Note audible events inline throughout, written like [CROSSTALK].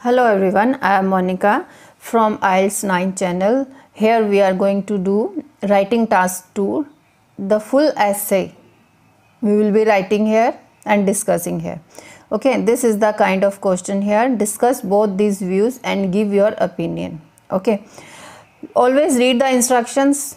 Hello everyone, I am Monica from IELTS 9 channel. Here we are going to do writing task 2, the full essay. We will be writing here and discussing here. Okay, this is the kind of question here. Discuss both these views and give your opinion. Okay, always read the instructions.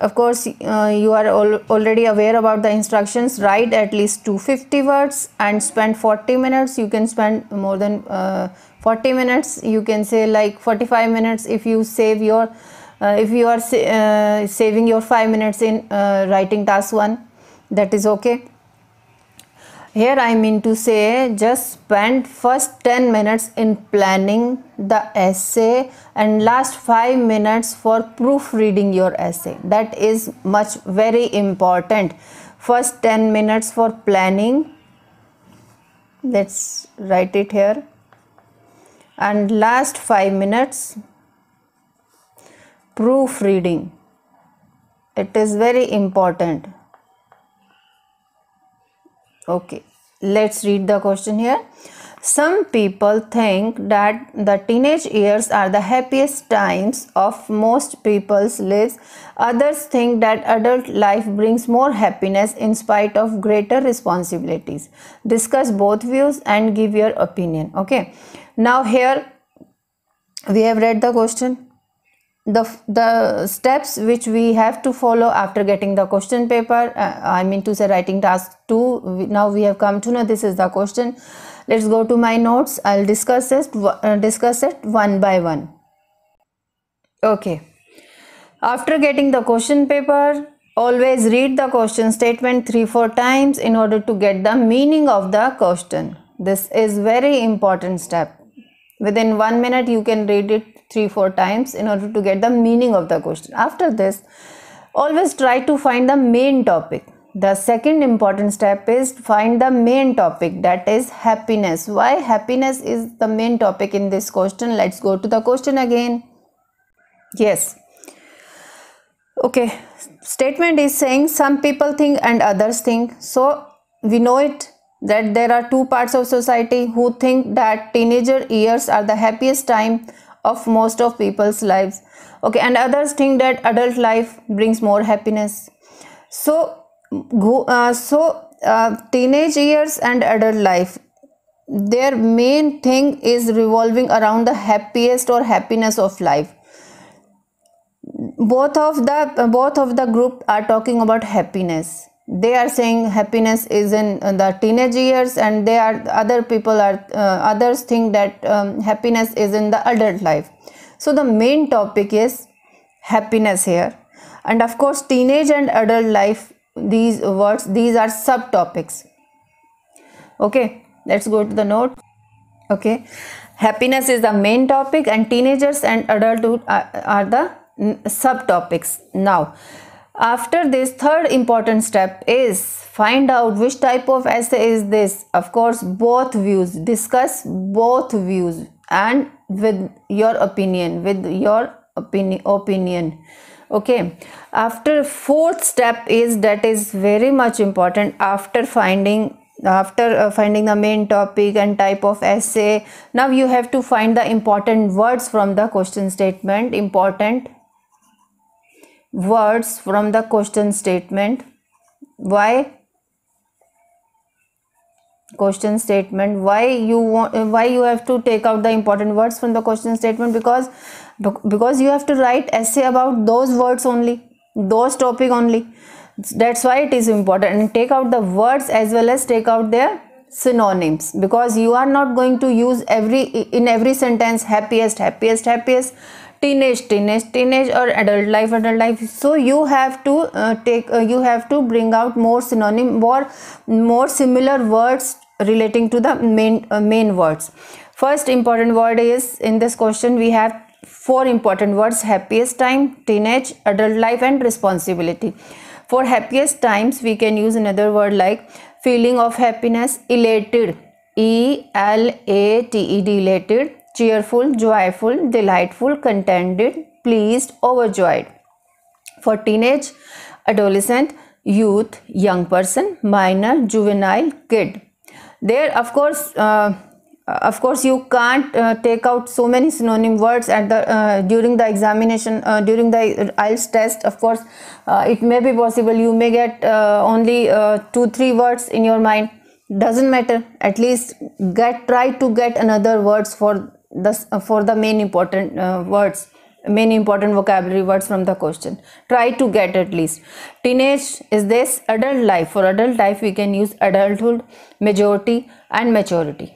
Of course, uh, you are al already aware about the instructions. Write at least 250 words and spend 40 minutes. You can spend more than uh, 40 minutes you can say like 45 minutes if you save your uh, if you are sa uh, saving your 5 minutes in uh, writing task 1 that is okay here I mean to say just spend first 10 minutes in planning the essay and last 5 minutes for proofreading your essay that is much very important first 10 minutes for planning let's write it here and last 5 minutes proofreading it is very important okay let's read the question here some people think that the teenage years are the happiest times of most people's lives. Others think that adult life brings more happiness in spite of greater responsibilities. Discuss both views and give your opinion. Okay now here we have read the question the the steps which we have to follow after getting the question paper uh, i mean to say writing task 2 now we have come to know this is the question let's go to my notes i'll discuss this uh, discuss it one by one okay after getting the question paper always read the question statement 3 4 times in order to get the meaning of the question this is very important step within one minute you can read it three four times in order to get the meaning of the question after this always try to find the main topic the second important step is find the main topic that is happiness why happiness is the main topic in this question let's go to the question again yes okay statement is saying some people think and others think so we know it that there are two parts of society who think that teenager years are the happiest time of most of people's lives okay and others think that adult life brings more happiness so uh, so uh, teenage years and adult life their main thing is revolving around the happiest or happiness of life both of the both of the group are talking about happiness they are saying happiness is in the teenage years and they are other people are uh, others think that um, happiness is in the adult life so the main topic is happiness here and of course teenage and adult life these words these are subtopics okay let's go to the note okay happiness is the main topic and teenagers and adulthood are, are the subtopics now after this, third important step is find out which type of essay is this. Of course, both views. Discuss both views and with your opinion, with your opinion. opinion. Okay. After fourth step is that is very much important after finding after uh, finding the main topic and type of essay now you have to find the important words from the question statement important words from the question statement why question statement why you want why you have to take out the important words from the question statement because because you have to write essay about those words only those topic only that's why it is important and take out the words as well as take out their synonyms because you are not going to use every in every sentence happiest happiest happiest teenage teenage teenage or adult life adult life so you have to uh, take uh, you have to bring out more synonym more more similar words relating to the main uh, main words first important word is in this question we have four important words happiest time teenage adult life and responsibility for happiest times we can use another word like feeling of happiness elated e l a t e d elated cheerful, joyful, delightful, contented, pleased, overjoyed. For teenage, adolescent, youth, young person, minor, juvenile, kid. There, of course, uh, of course, you can't uh, take out so many synonym words at the uh, during the examination uh, during the IELTS test. Of course, uh, it may be possible you may get uh, only two three words in your mind doesn't matter at least get try to get another words for thus uh, for the main important uh, words main important vocabulary words from the question try to get at least teenage is this adult life for adult life we can use adulthood majority and maturity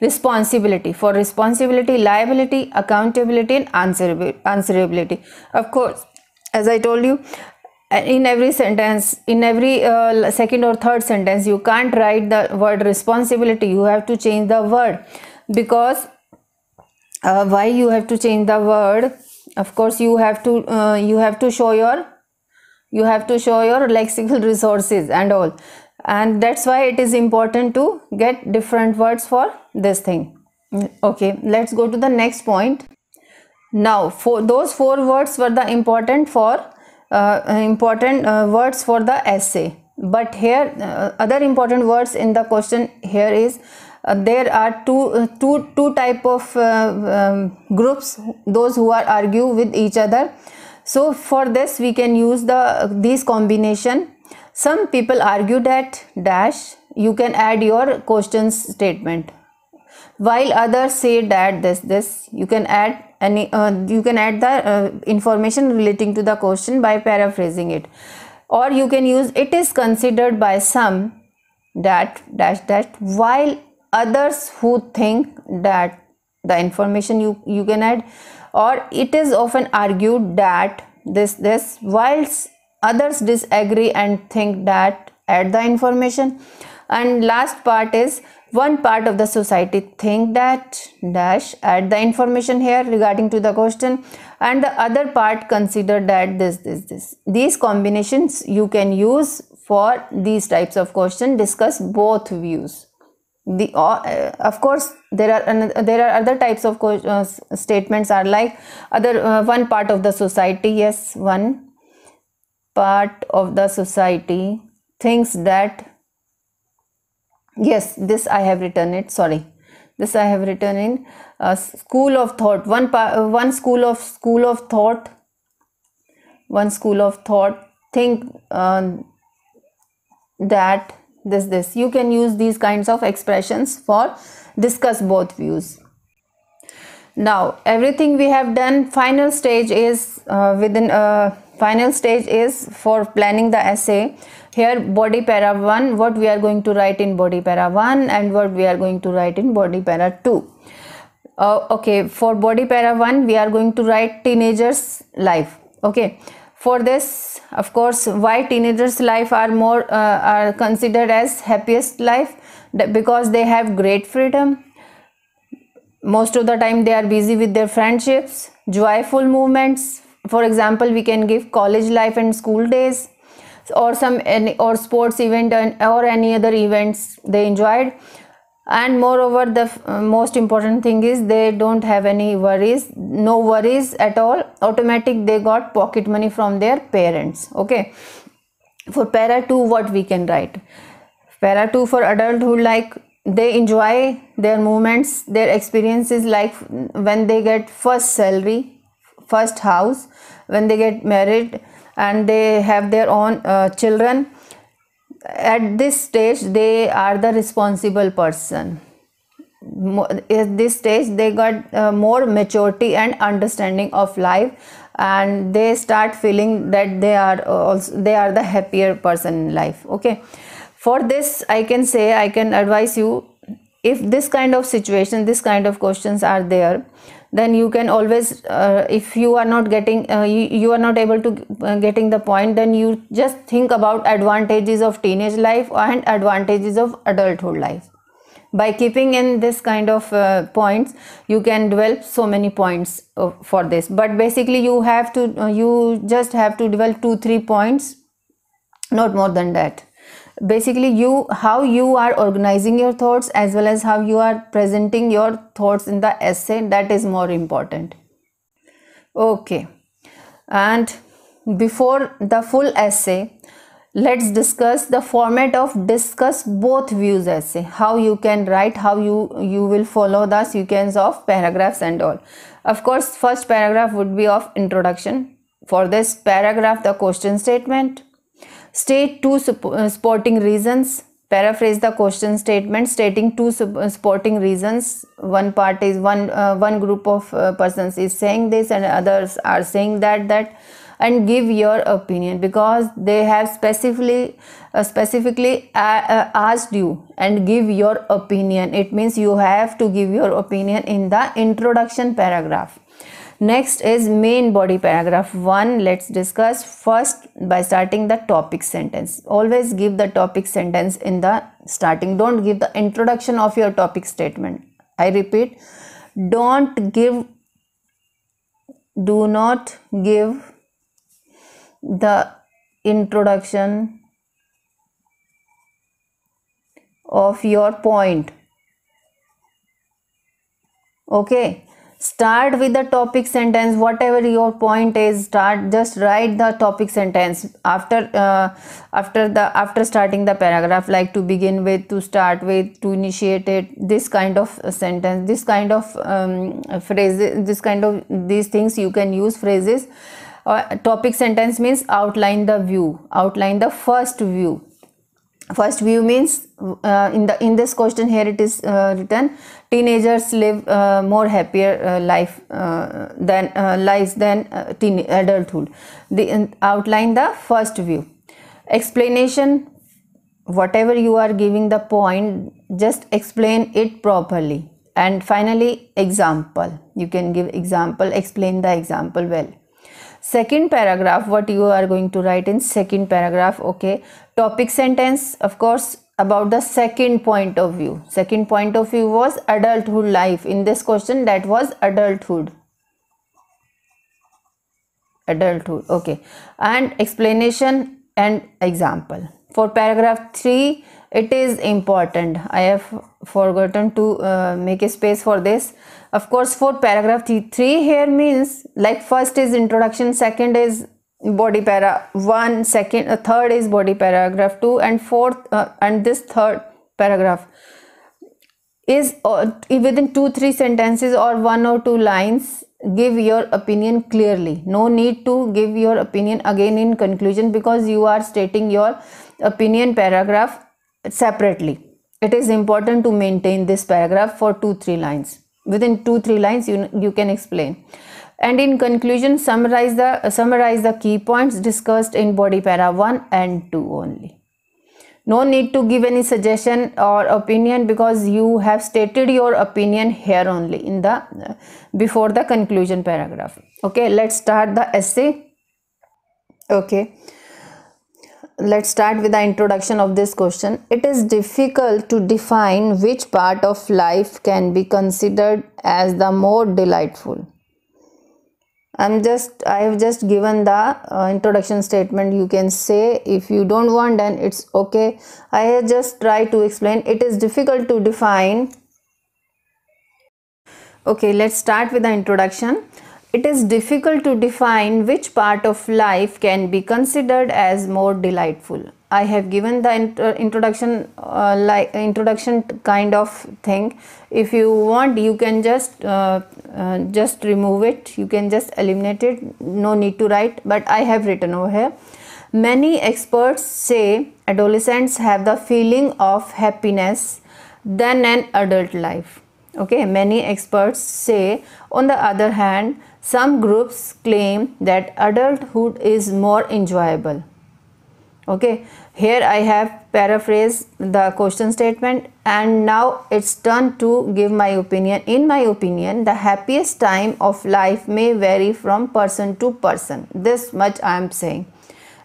responsibility for responsibility liability accountability and answerability of course as i told you uh, in every sentence in every uh, second or third sentence you can't write the word responsibility you have to change the word because uh, why you have to change the word of course you have to uh, you have to show your you have to show your lexical resources and all and that's why it is important to get different words for this thing mm, okay let's go to the next point now for those four words were the important for uh, uh, important uh, words for the essay but here uh, other important words in the question here is uh, there are two, uh, two, two type of uh, um, groups those who are argue with each other so for this we can use the these combination some people argue that dash you can add your question statement while others say that this this you can add any uh, you can add the uh, information relating to the question by paraphrasing it or you can use it is considered by some that dash dash while others who think that the information you, you can add or it is often argued that this this whilst others disagree and think that add the information and last part is one part of the society think that dash add the information here regarding to the question and the other part consider that this this this these combinations you can use for these types of question discuss both views the uh, uh, of course there are another, there are other types of uh, statements are like other uh, one part of the society yes one part of the society thinks that yes this i have written it sorry this i have written in uh, school of thought one pa- uh, one school of school of thought one school of thought think uh, that this this you can use these kinds of expressions for discuss both views now everything we have done final stage is uh, within uh, final stage is for planning the essay here body para 1 what we are going to write in body para 1 and what we are going to write in body para 2 uh, okay for body para 1 we are going to write teenagers life okay for this of course why teenagers life are more uh, are considered as happiest life because they have great freedom most of the time they are busy with their friendships joyful movements for example we can give college life and school days or some or sports event or any other events they enjoyed and moreover the uh, most important thing is they don't have any worries no worries at all automatic they got pocket money from their parents okay for para 2 what we can write para 2 for adult who like they enjoy their movements their experiences like when they get first salary first house when they get married and they have their own uh, children at this stage they are the responsible person at this stage they got uh, more maturity and understanding of life and they start feeling that they are also they are the happier person in life okay for this i can say i can advise you if this kind of situation this kind of questions are there then you can always uh, if you are not getting uh, you, you are not able to uh, getting the point then you just think about advantages of teenage life and advantages of adulthood life by keeping in this kind of uh, points you can develop so many points uh, for this but basically you have to uh, you just have to develop two three points not more than that basically you how you are organizing your thoughts as well as how you are presenting your thoughts in the essay that is more important okay and before the full essay let's discuss the format of discuss both views essay how you can write how you you will follow the sequence of paragraphs and all of course first paragraph would be of introduction for this paragraph the question statement State two uh, sporting reasons. Paraphrase the question statement stating two uh, sporting reasons. One part is one uh, one group of uh, persons is saying this and others are saying that that and give your opinion because they have specifically uh, specifically uh, asked you and give your opinion. It means you have to give your opinion in the introduction paragraph Next is main body paragraph 1. Let's discuss first by starting the topic sentence. Always give the topic sentence in the starting. Don't give the introduction of your topic statement. I repeat, don't give, do not give the introduction of your point. Okay start with the topic sentence whatever your point is start just write the topic sentence after uh, after the after starting the paragraph like to begin with to start with to initiate it this kind of uh, sentence this kind of um, phrases this kind of these things you can use phrases uh, topic sentence means outline the view outline the first view first view means uh, in the in this question here it is uh, written teenagers live uh, more happier uh, life uh, than uh, lives than teen adulthood the outline the first view explanation whatever you are giving the point just explain it properly and finally example you can give example explain the example well second paragraph what you are going to write in second paragraph okay topic sentence of course about the second point of view second point of view was adulthood life in this question that was adulthood adulthood okay and explanation and example for paragraph 3 it is important i have forgotten to uh, make a space for this of course for paragraph 3 here means like first is introduction second is body para one second uh, third is body paragraph two and fourth uh, and this third paragraph is uh, within two three sentences or one or two lines give your opinion clearly no need to give your opinion again in conclusion because you are stating your opinion paragraph separately it is important to maintain this paragraph for two three lines within two three lines you you can explain and in conclusion summarize the uh, summarize the key points discussed in body para 1 and 2 only no need to give any suggestion or opinion because you have stated your opinion here only in the uh, before the conclusion paragraph okay let's start the essay okay let's start with the introduction of this question it is difficult to define which part of life can be considered as the more delightful i'm just i have just given the uh, introduction statement you can say if you don't want then it's okay i have just tried to explain it is difficult to define okay let's start with the introduction it is difficult to define which part of life can be considered as more delightful. I have given the uh, introduction, uh, like introduction kind of thing. If you want, you can just uh, uh, just remove it. You can just eliminate it. No need to write. But I have written over here. Many experts say adolescents have the feeling of happiness than an adult life. Okay. Many experts say, on the other hand some groups claim that adulthood is more enjoyable. Okay, here I have paraphrased the question statement and now it's turn to give my opinion. In my opinion, the happiest time of life may vary from person to person. This much I am saying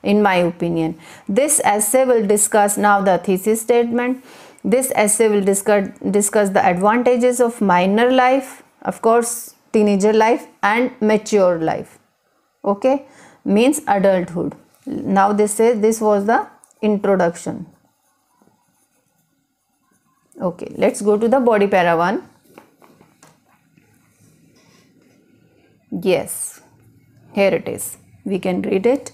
in my opinion. This essay will discuss now the thesis statement. This essay will discuss, discuss the advantages of minor life. Of course, teenager life and mature life okay means adulthood now they say this was the introduction okay let's go to the body para one yes here it is we can read it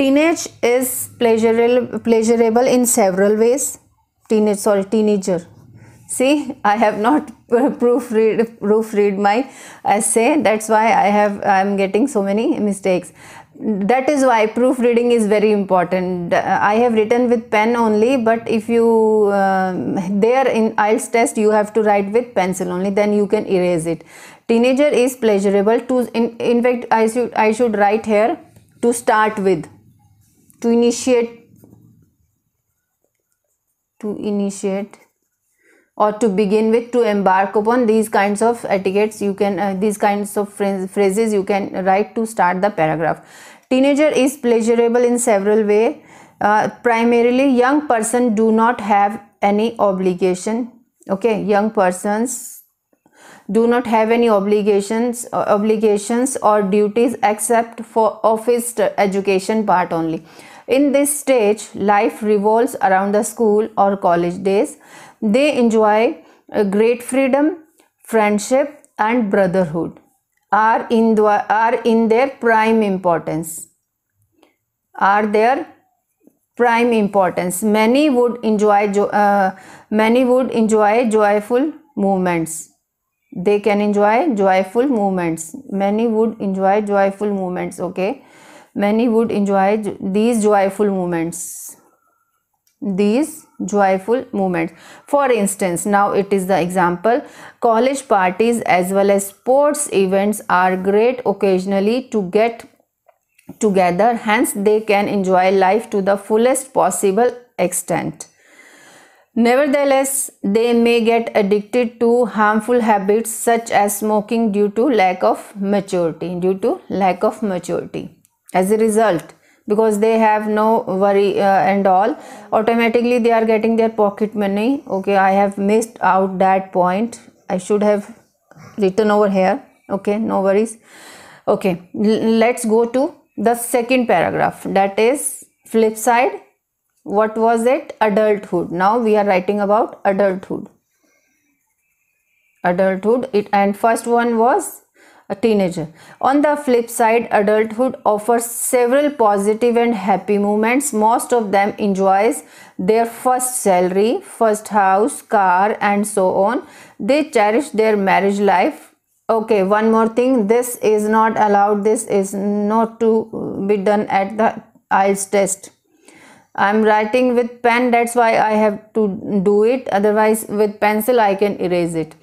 teenage is pleasurable pleasurable in several ways teenage sorry teenager see i have not [LAUGHS] proofread proofread my essay that's why i have i'm getting so many mistakes that is why proofreading is very important i have written with pen only but if you um, there in ielts test you have to write with pencil only then you can erase it teenager is pleasurable to in, in fact i should i should write here to start with to initiate to initiate or to begin with to embark upon these kinds of etiquettes you can uh, these kinds of phrases you can write to start the paragraph teenager is pleasurable in several way uh, primarily young person do not have any obligation okay young persons do not have any obligations uh, obligations or duties except for office education part only in this stage life revolves around the school or college days they enjoy great freedom, friendship and brotherhood are in, are in their prime importance. Are their prime importance. Many would enjoy uh, many would enjoy joyful movements. They can enjoy joyful movements. Many would enjoy joyful movements. Okay, many would enjoy jo these joyful movements these joyful moments for instance now it is the example college parties as well as sports events are great occasionally to get together hence they can enjoy life to the fullest possible extent nevertheless they may get addicted to harmful habits such as smoking due to lack of maturity due to lack of maturity as a result because they have no worry uh, and all automatically they are getting their pocket money okay i have missed out that point i should have written over here okay no worries okay L let's go to the second paragraph that is flip side what was it adulthood now we are writing about adulthood adulthood it and first one was a teenager. On the flip side, adulthood offers several positive and happy moments. Most of them enjoys their first salary, first house, car and so on. They cherish their marriage life. Okay, one more thing. This is not allowed. This is not to be done at the IELTS test. I'm writing with pen. That's why I have to do it. Otherwise with pencil I can erase it.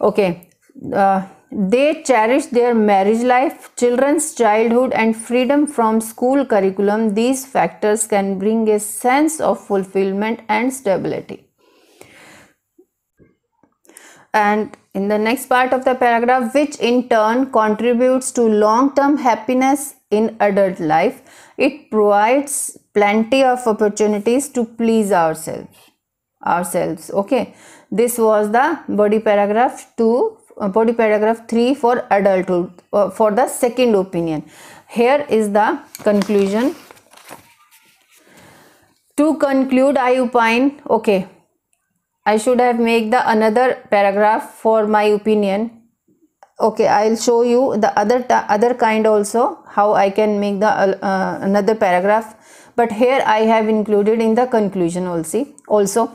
Okay. Uh, they cherish their marriage life, children's childhood, and freedom from school curriculum. These factors can bring a sense of fulfillment and stability. And in the next part of the paragraph, which in turn contributes to long term happiness in adult life, it provides plenty of opportunities to please ourselves ourselves okay this was the body paragraph 2 uh, body paragraph 3 for adulthood uh, for the second opinion here is the conclusion to conclude i opine okay i should have made the another paragraph for my opinion okay i'll show you the other other kind also how i can make the uh, another paragraph but here i have included in the conclusion also also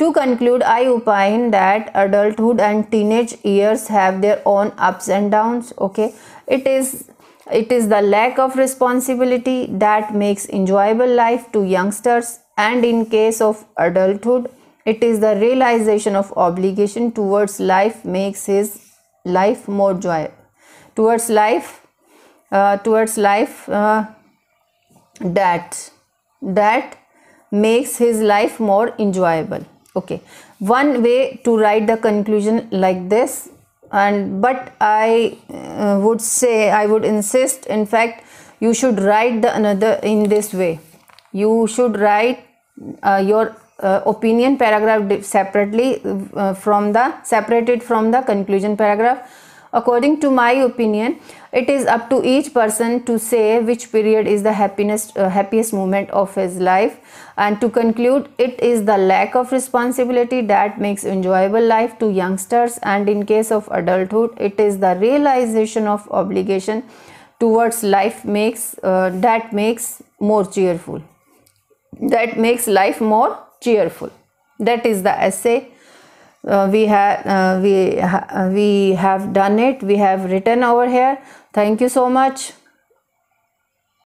to conclude, I opine that adulthood and teenage years have their own ups and downs. Okay, it is it is the lack of responsibility that makes enjoyable life to youngsters, and in case of adulthood, it is the realization of obligation towards life makes his life more joy. Towards life, uh, towards life uh, that that makes his life more enjoyable okay one way to write the conclusion like this and but i uh, would say i would insist in fact you should write the another in this way you should write uh, your uh, opinion paragraph separately uh, from the separated from the conclusion paragraph According to my opinion, it is up to each person to say which period is the happiness, uh, happiest moment of his life. And to conclude, it is the lack of responsibility that makes enjoyable life to youngsters. And in case of adulthood, it is the realization of obligation towards life makes uh, that makes more cheerful. That makes life more cheerful. That is the essay uh, we have uh, we ha uh, uh, we have done it we have written over here thank you so much